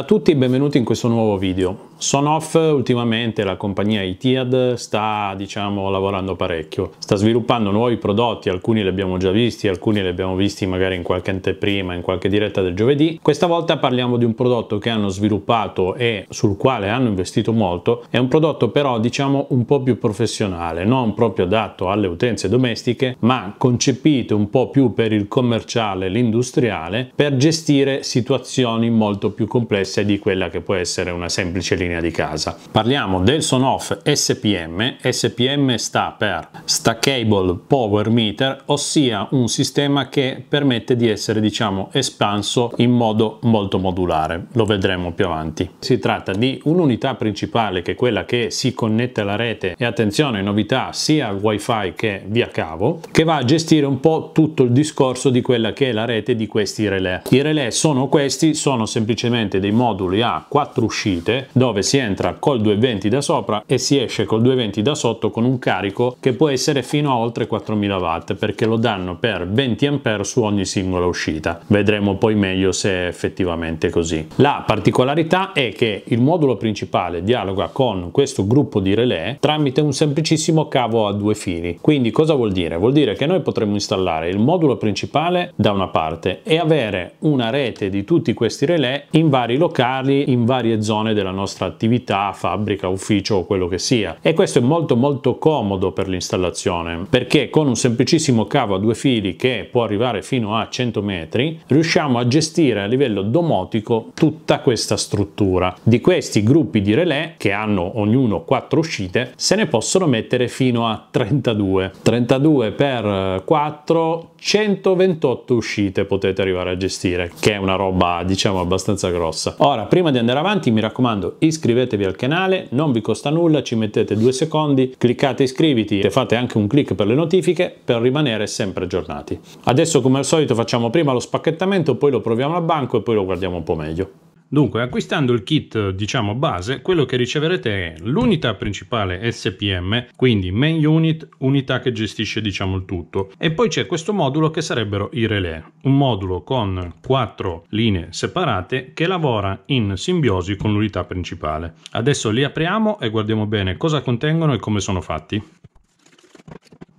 Ciao a tutti e benvenuti in questo nuovo video. Sonoff ultimamente la compagnia Itiad sta diciamo lavorando parecchio, sta sviluppando nuovi prodotti, alcuni li abbiamo già visti, alcuni li abbiamo visti magari in qualche anteprima, in qualche diretta del giovedì. Questa volta parliamo di un prodotto che hanno sviluppato e sul quale hanno investito molto, è un prodotto però diciamo un po' più professionale, non proprio adatto alle utenze domestiche, ma concepito un po' più per il commerciale, l'industriale, per gestire situazioni molto più complesse di quella che può essere una semplice linea linea di casa. Parliamo del Sonoff SPM, SPM sta per Stackable Power Meter, ossia un sistema che permette di essere diciamo espanso in modo molto modulare, lo vedremo più avanti. Si tratta di un'unità principale che è quella che si connette alla rete e attenzione novità sia wifi che via cavo, che va a gestire un po' tutto il discorso di quella che è la rete di questi relè. I relè sono questi, sono semplicemente dei moduli a quattro uscite dove dove si entra col 220 da sopra e si esce col 220 da sotto con un carico che può essere fino a oltre 4000 watt perché lo danno per 20 ampere su ogni singola uscita. Vedremo poi meglio se è effettivamente così. La particolarità è che il modulo principale dialoga con questo gruppo di relè tramite un semplicissimo cavo a due fili. Quindi cosa vuol dire? Vuol dire che noi potremmo installare il modulo principale da una parte e avere una rete di tutti questi relè in vari locali, in varie zone della nostra attività, fabbrica, ufficio o quello che sia. E questo è molto molto comodo per l'installazione perché con un semplicissimo cavo a due fili che può arrivare fino a 100 metri riusciamo a gestire a livello domotico tutta questa struttura. Di questi gruppi di relè che hanno ognuno quattro uscite se ne possono mettere fino a 32. 32 per 4 128 uscite potete arrivare a gestire che è una roba diciamo abbastanza grossa. Ora prima di andare avanti mi raccomando iscrivetevi iscrivetevi al canale, non vi costa nulla, ci mettete due secondi, cliccate iscriviti e fate anche un clic per le notifiche per rimanere sempre aggiornati. Adesso come al solito facciamo prima lo spacchettamento, poi lo proviamo a banco e poi lo guardiamo un po' meglio. Dunque, acquistando il kit, diciamo base, quello che riceverete è l'unità principale SPM, quindi main unit, unità che gestisce diciamo il tutto, e poi c'è questo modulo che sarebbero i relè, un modulo con quattro linee separate che lavora in simbiosi con l'unità principale. Adesso li apriamo e guardiamo bene cosa contengono e come sono fatti.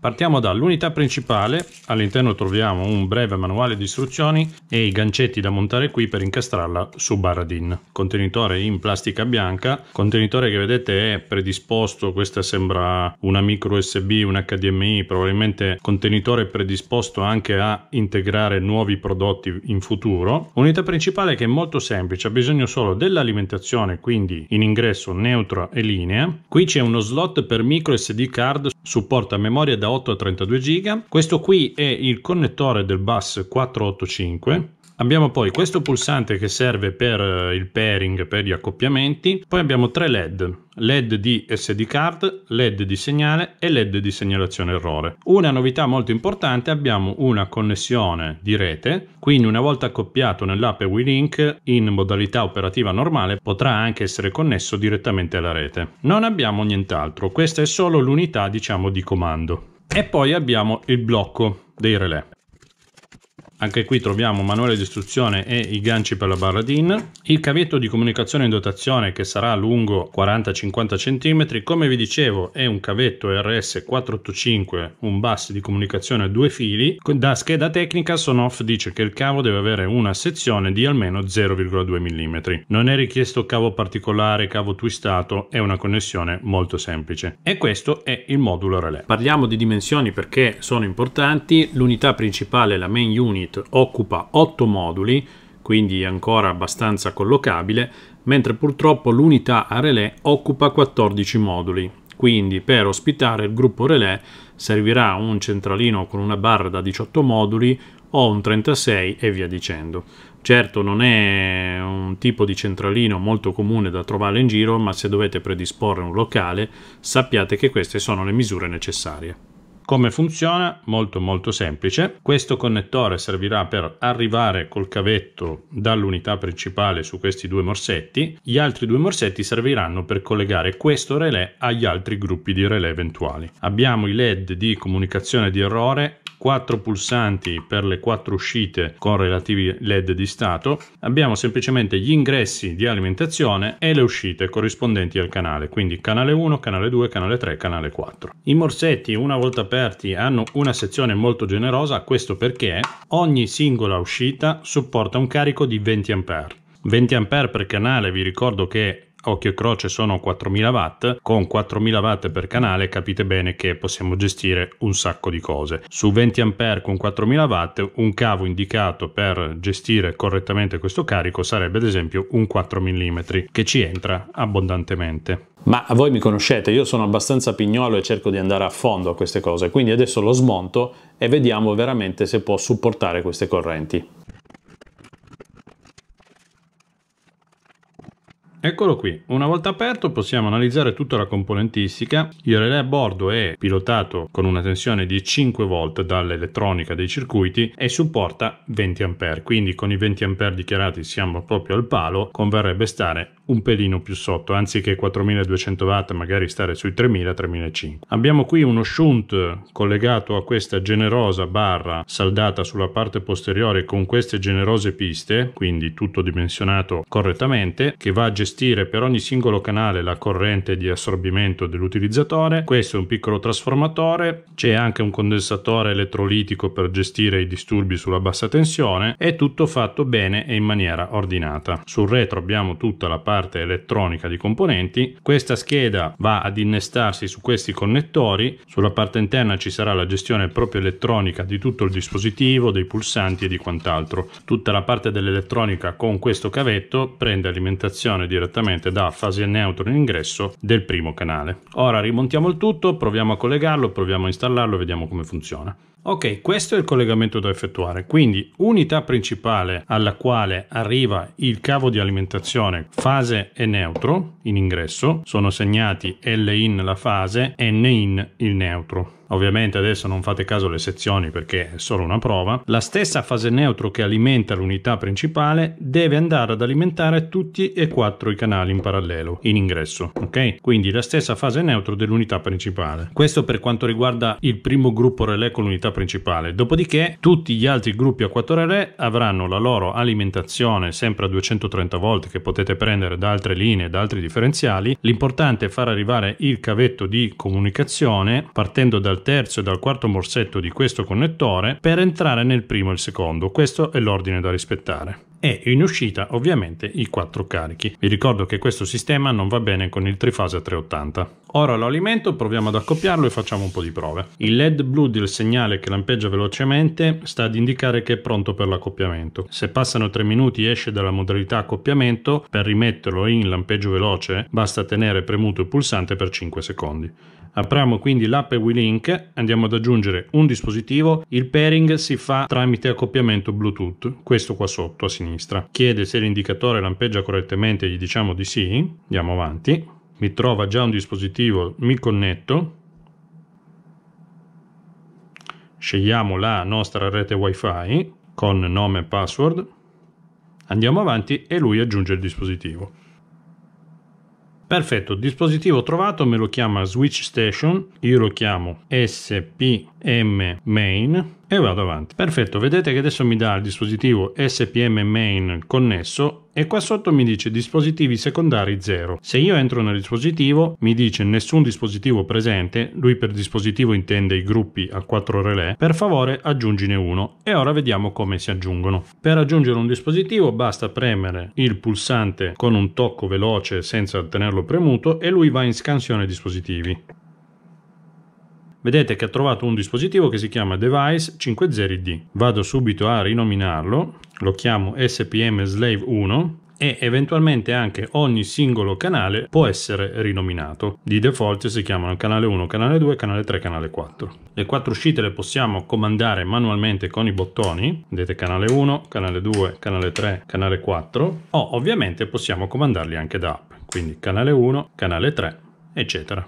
Partiamo dall'unità principale, all'interno troviamo un breve manuale di istruzioni e i gancetti da montare qui per incastrarla su Baradin. Contenitore in plastica bianca, contenitore che vedete è predisposto, questa sembra una micro USB, un HDMI, probabilmente contenitore predisposto anche a integrare nuovi prodotti in futuro. Unità principale che è molto semplice, ha bisogno solo dell'alimentazione, quindi in ingresso neutra e linea. Qui c'è uno slot per micro SD card, supporta memoria da 8 a 32 giga. Questo qui è il connettore del bus 485. Abbiamo poi questo pulsante che serve per eh, il pairing, per gli accoppiamenti. Poi abbiamo tre LED, LED di SD card, LED di segnale e LED di segnalazione errore. Una novità molto importante, abbiamo una connessione di rete, quindi una volta accoppiato nell'app WeLink in modalità operativa normale potrà anche essere connesso direttamente alla rete. Non abbiamo nient'altro, questa è solo l'unità diciamo di comando. E poi abbiamo il blocco dei relè anche qui troviamo manuale di istruzione e i ganci per la barra DIN, il cavetto di comunicazione in dotazione che sarà lungo 40-50 cm, come vi dicevo è un cavetto RS485, un bus di comunicazione a due fili, da scheda tecnica Sonoff dice che il cavo deve avere una sezione di almeno 0,2 mm. Non è richiesto cavo particolare, cavo twistato, è una connessione molto semplice. E questo è il modulo relè. Parliamo di dimensioni perché sono importanti, l'unità principale, la main unit, State occupa 8 moduli, quindi ancora abbastanza collocabile, mentre purtroppo l'unità a relè occupa 14 moduli. Quindi per ospitare il gruppo relè servirà un centralino con una barra da 18 moduli o un 36 e via dicendo. Certo non è un tipo di centralino molto comune da trovare in giro, ma se dovete predisporre un locale sappiate che queste sono le misure necessarie. Come funziona? Molto molto semplice. Questo connettore servirà per arrivare col cavetto dall'unità principale su questi due morsetti. Gli altri due morsetti serviranno per collegare questo relè agli altri gruppi di relè eventuali. Abbiamo i LED di comunicazione di errore 4 pulsanti per le 4 uscite con relativi LED di stato, abbiamo semplicemente gli ingressi di alimentazione e le uscite corrispondenti al canale, quindi canale 1, canale 2, canale 3, canale 4. I morsetti una volta aperti hanno una sezione molto generosa, questo perché ogni singola uscita supporta un carico di 20 A. 20 A per canale vi ricordo che occhio e croce sono 4000 watt, con 4000 watt per canale capite bene che possiamo gestire un sacco di cose. Su 20 A con 4000 watt un cavo indicato per gestire correttamente questo carico sarebbe ad esempio un 4 mm che ci entra abbondantemente. Ma voi mi conoscete, io sono abbastanza pignolo e cerco di andare a fondo a queste cose, quindi adesso lo smonto e vediamo veramente se può supportare queste correnti. Eccolo qui, una volta aperto possiamo analizzare tutta la componentistica, il relè a bordo è pilotato con una tensione di 5 V dall'elettronica dei circuiti e supporta 20 A, quindi con i 20 A dichiarati siamo proprio al palo, converrebbe stare un pelino più sotto, anziché 4200 watt magari stare sui 3000-3500. Abbiamo qui uno shunt collegato a questa generosa barra saldata sulla parte posteriore con queste generose piste, quindi tutto dimensionato correttamente, che va a gestire per ogni singolo canale la corrente di assorbimento dell'utilizzatore. Questo è un piccolo trasformatore, c'è anche un condensatore elettrolitico per gestire i disturbi sulla bassa tensione, è tutto fatto bene e in maniera ordinata. Sul retro abbiamo tutta la parte parte elettronica di componenti. Questa scheda va ad innestarsi su questi connettori, sulla parte interna ci sarà la gestione proprio elettronica di tutto il dispositivo, dei pulsanti e di quant'altro. Tutta la parte dell'elettronica con questo cavetto prende alimentazione direttamente da fase neutro in ingresso del primo canale. Ora rimontiamo il tutto, proviamo a collegarlo, proviamo a installarlo, e vediamo come funziona. Ok, questo è il collegamento da effettuare, quindi unità principale alla quale arriva il cavo di alimentazione fase fase e neutro in ingresso sono segnati L in la fase, N in il neutro. Ovviamente adesso non fate caso alle sezioni perché è solo una prova. La stessa fase neutro che alimenta l'unità principale deve andare ad alimentare tutti e quattro i canali in parallelo in ingresso, ok? Quindi la stessa fase neutro dell'unità principale. Questo per quanto riguarda il primo gruppo relè con l'unità principale. Dopodiché tutti gli altri gruppi a 4 relè avranno la loro alimentazione sempre a 230 volte che potete prendere da altre linee, da altri differenziali. L'importante è far arrivare il cavetto di comunicazione partendo dal terzo e dal quarto morsetto di questo connettore per entrare nel primo e il secondo. Questo è l'ordine da rispettare e in uscita ovviamente i quattro carichi. Vi ricordo che questo sistema non va bene con il trifase 380. Ora lo alimento, proviamo ad accoppiarlo e facciamo un po' di prove. Il LED blu del segnale che lampeggia velocemente sta ad indicare che è pronto per l'accoppiamento. Se passano 3 minuti esce dalla modalità accoppiamento, per rimetterlo in lampeggio veloce basta tenere premuto il pulsante per 5 secondi. Apriamo quindi l'app WeLink, andiamo ad aggiungere un dispositivo, il pairing si fa tramite accoppiamento Bluetooth, questo qua sotto a sinistra. Chiede se l'indicatore lampeggia correttamente, gli diciamo di sì, andiamo avanti, mi trova già un dispositivo, mi connetto, scegliamo la nostra rete wifi con nome e password, andiamo avanti e lui aggiunge il dispositivo. Perfetto, dispositivo trovato me lo chiama Switch Station, io lo chiamo SP SPM main e vado avanti. Perfetto, vedete che adesso mi dà il dispositivo SPM main connesso e qua sotto mi dice dispositivi secondari 0. Se io entro nel dispositivo mi dice nessun dispositivo presente, lui per dispositivo intende i gruppi a 4 relè, per favore aggiungine uno e ora vediamo come si aggiungono. Per aggiungere un dispositivo basta premere il pulsante con un tocco veloce senza tenerlo premuto e lui va in scansione dispositivi vedete che ha trovato un dispositivo che si chiama Device 50D. Vado subito a rinominarlo, lo chiamo SPM Slave 1 e eventualmente anche ogni singolo canale può essere rinominato. Di default si chiamano canale 1, canale 2, canale 3, canale 4. Le quattro uscite le possiamo comandare manualmente con i bottoni, vedete canale 1, canale 2, canale 3, canale 4 o ovviamente possiamo comandarli anche da app, quindi canale 1, canale 3, eccetera.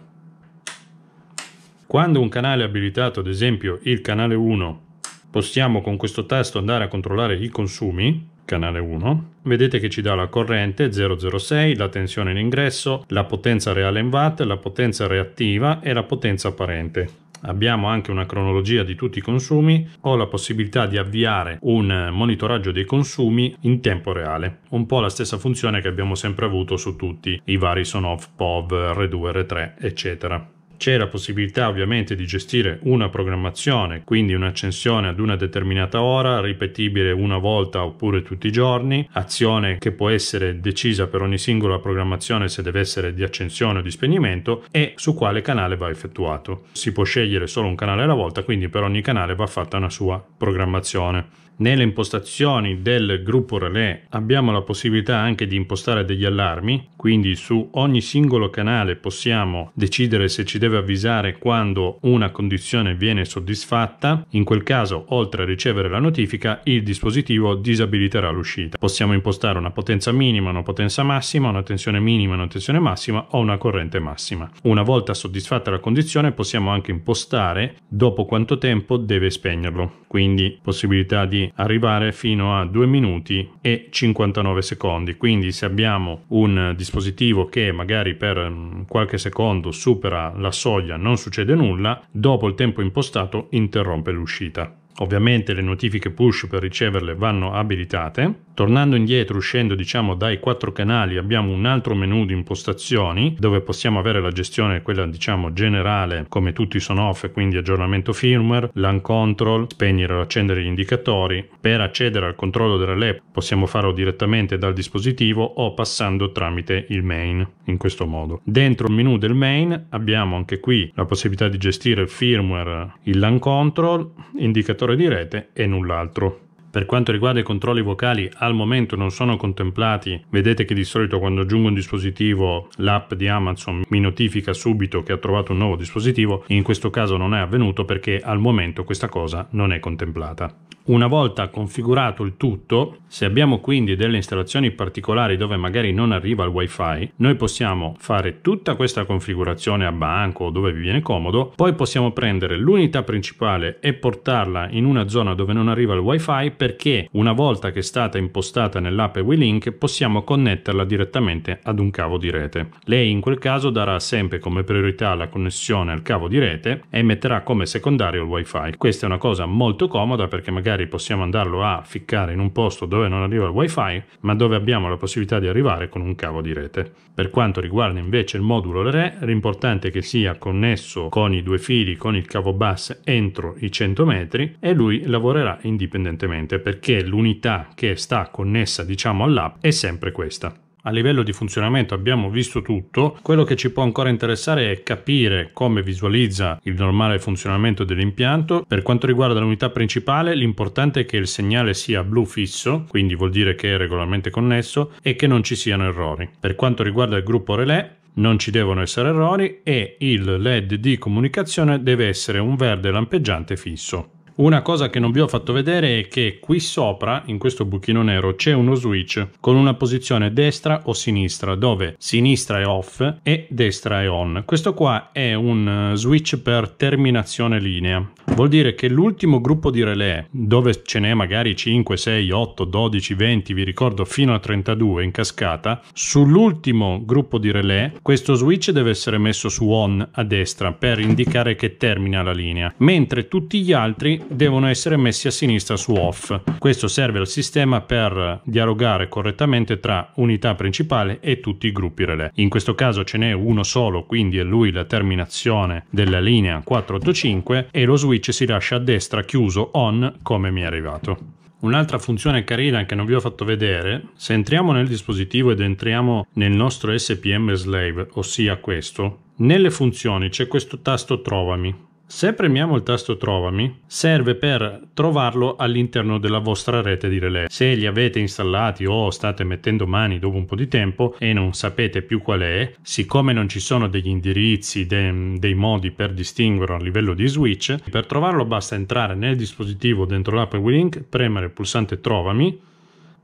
Quando un canale è abilitato, ad esempio il canale 1, possiamo con questo tasto andare a controllare i consumi, canale 1, vedete che ci dà la corrente 006, la tensione in ingresso, la potenza reale in watt, la potenza reattiva e la potenza apparente. Abbiamo anche una cronologia di tutti i consumi, ho la possibilità di avviare un monitoraggio dei consumi in tempo reale, un po' la stessa funzione che abbiamo sempre avuto su tutti i vari Sonoff, POV, R2, R3, eccetera. C'è la possibilità ovviamente di gestire una programmazione, quindi un'accensione ad una determinata ora, ripetibile una volta oppure tutti i giorni, azione che può essere decisa per ogni singola programmazione se deve essere di accensione o di spegnimento e su quale canale va effettuato. Si può scegliere solo un canale alla volta, quindi per ogni canale va fatta una sua programmazione. Nelle impostazioni del gruppo relè abbiamo la possibilità anche di impostare degli allarmi, quindi su ogni singolo canale possiamo decidere se ci deve avvisare quando una condizione viene soddisfatta. In quel caso, oltre a ricevere la notifica, il dispositivo disabiliterà l'uscita. Possiamo impostare una potenza minima, una potenza massima, una tensione minima, una tensione massima o una corrente massima. Una volta soddisfatta la condizione possiamo anche impostare dopo quanto tempo deve spegnerlo, quindi possibilità di arrivare fino a 2 minuti e 59 secondi. Quindi se abbiamo un dispositivo che magari per mm, qualche secondo supera la soglia non succede nulla, dopo il tempo impostato interrompe l'uscita. Ovviamente le notifiche push per riceverle vanno abilitate. Tornando indietro, uscendo diciamo dai quattro canali, abbiamo un altro menu di impostazioni dove possiamo avere la gestione, quella diciamo generale, come tutti sono off, quindi aggiornamento firmware, LAN control, spegnere o accendere gli indicatori. Per accedere al controllo della LEP possiamo farlo direttamente dal dispositivo o passando tramite il main, in questo modo. Dentro il menu del main abbiamo anche qui la possibilità di gestire il firmware, il LAN control, indicatori protettore di rete e null'altro. Per quanto riguarda i controlli vocali, al momento non sono contemplati. Vedete che di solito quando aggiungo un dispositivo, l'app di Amazon mi notifica subito che ha trovato un nuovo dispositivo. In questo caso non è avvenuto perché al momento questa cosa non è contemplata. Una volta configurato il tutto, se abbiamo quindi delle installazioni particolari dove magari non arriva il wifi, noi possiamo fare tutta questa configurazione a banco o dove vi viene comodo, poi possiamo prendere l'unità principale e portarla in una zona dove non arriva il wifi perché una volta che è stata impostata nell'app WeLink possiamo connetterla direttamente ad un cavo di rete. Lei in quel caso darà sempre come priorità la connessione al cavo di rete e metterà come secondario il wifi. Questa è una cosa molto comoda perché magari possiamo andarlo a ficcare in un posto dove non arriva il wifi ma dove abbiamo la possibilità di arrivare con un cavo di rete. Per quanto riguarda invece il modulo RE, l'importante è che sia connesso con i due fili, con il cavo bus entro i 100 metri e lui lavorerà indipendentemente presente perché l'unità che sta connessa diciamo all'app è sempre questa. A livello di funzionamento abbiamo visto tutto, quello che ci può ancora interessare è capire come visualizza il normale funzionamento dell'impianto. Per quanto riguarda l'unità principale, l'importante è che il segnale sia blu fisso, quindi vuol dire che è regolarmente connesso e che non ci siano errori. Per quanto riguarda il gruppo relè, non ci devono essere errori e il LED di comunicazione deve essere un verde lampeggiante fisso. Una cosa che non vi ho fatto vedere è che qui sopra, in questo buchino nero, c'è uno switch con una posizione destra o sinistra, dove sinistra è off e destra è on. Questo qua è un eh, switch per terminazione linea. Vuol dire che l'ultimo gruppo di relè, dove ce n'è magari 5, 6, 8, 12, 20, vi ricordo fino a 32 in cascata, sull'ultimo gruppo di relè questo switch deve essere messo su on a destra per indicare che termina la linea, mentre tutti gli altri devono essere messi a sinistra su off. Questo serve al sistema per dialogare correttamente tra unità principale e tutti i gruppi relè. In questo caso ce n'è uno solo, quindi è lui la terminazione della linea 485 e lo switch si lascia a destra chiuso on come mi è arrivato. Un'altra funzione carina che non vi ho fatto vedere, se entriamo nel dispositivo ed entriamo nel nostro SPM slave, ossia questo, nelle funzioni c'è questo tasto trovami se premiamo il tasto Trovami, serve per trovarlo all'interno della vostra rete di relè. Se li avete installati o state mettendo mani dopo un po' di tempo e non sapete più qual è, siccome non ci sono degli indirizzi, de, dei modi per distinguerlo a livello di switch, per trovarlo basta entrare nel dispositivo dentro l'app Link, premere il pulsante Trovami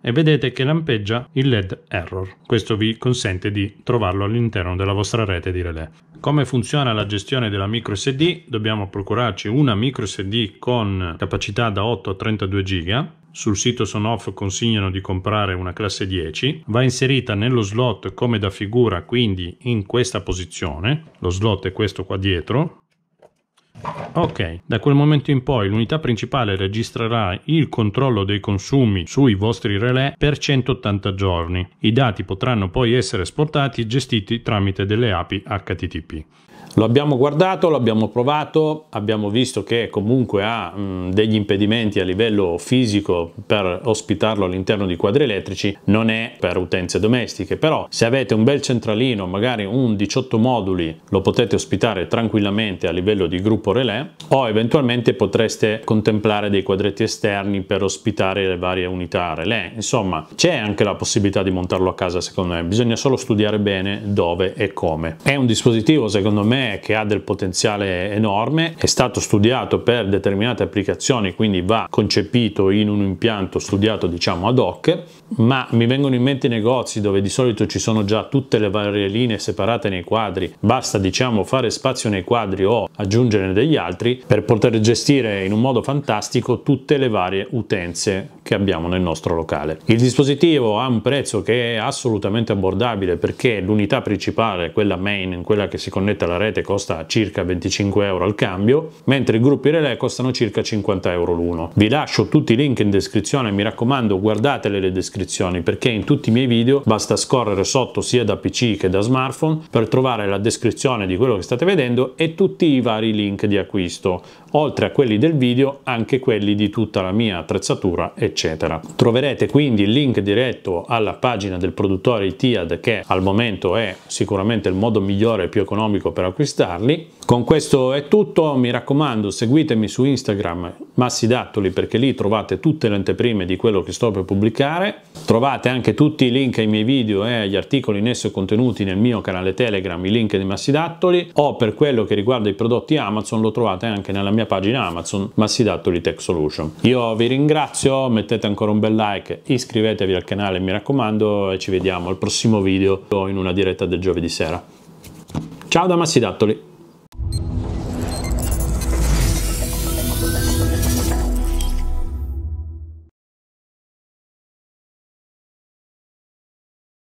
e vedete che lampeggia il LED error. Questo vi consente di trovarlo all'interno della vostra rete di relè. Come funziona la gestione della micro SD? Dobbiamo procurarci una micro SD con capacità da 8 a 32 GB sul sito Sonoff consigliano di comprare una classe 10, va inserita nello slot come da figura, quindi in questa posizione, lo slot è questo qua dietro, Ok, da quel momento in poi l'unità principale registrerà il controllo dei consumi sui vostri relè per 180 giorni. I dati potranno poi essere esportati e gestiti tramite delle API HTTP. Lo abbiamo guardato, l'abbiamo provato, abbiamo visto che comunque ha mh, mm, degli impedimenti a livello fisico per ospitarlo all'interno di quadri elettrici, non è per utenze domestiche, però se avete un bel centralino, magari un 18 moduli, lo potete ospitare tranquillamente a livello di gruppo gruppo relè o eventualmente potreste contemplare dei quadretti esterni per ospitare le varie unità relè. Insomma, c'è anche la possibilità di montarlo a casa secondo me, bisogna solo studiare bene dove e come. È un dispositivo secondo me che ha del potenziale enorme, è stato studiato per determinate applicazioni, quindi va concepito in un impianto studiato diciamo ad hoc, ma mi vengono in mente i negozi dove di solito ci sono già tutte le varie linee separate nei quadri, basta diciamo fare spazio nei quadri o aggiungere degli altri per poter gestire in un modo fantastico tutte le varie utenze che abbiamo nel nostro locale. Il dispositivo ha un prezzo che è assolutamente abbordabile perché l'unità principale, quella main, quella che si connette alla rete, costa circa 25 euro al cambio, mentre i gruppi relay costano circa 50 euro l'uno. Vi lascio tutti i link in descrizione, mi raccomando guardatele le descrizioni perché in tutti i miei video basta scorrere sotto sia da PC che da smartphone per trovare la descrizione di quello che state vedendo e tutti i vari link di acquisto oltre a quelli del video anche quelli di tutta la mia attrezzatura eccetera. Troverete quindi il link diretto alla pagina del produttore Itiad che al momento è sicuramente il modo migliore e più economico per acquistarli. Con questo è tutto, mi raccomando seguitemi su Instagram Massidattoli perché lì trovate tutte le anteprime di quello che sto per pubblicare, trovate anche tutti i link ai miei video e agli articoli in esso contenuti nel mio canale Telegram, i link di Massidattoli o per quello che riguarda i prodotti Amazon lo trovate anche nella mia mia pagina Amazon Massidattoli Tech Solution. Io vi ringrazio, mettete ancora un bel like, iscrivetevi al canale mi raccomando e ci vediamo al prossimo video o in una diretta del giovedì sera. Ciao da Massidattoli!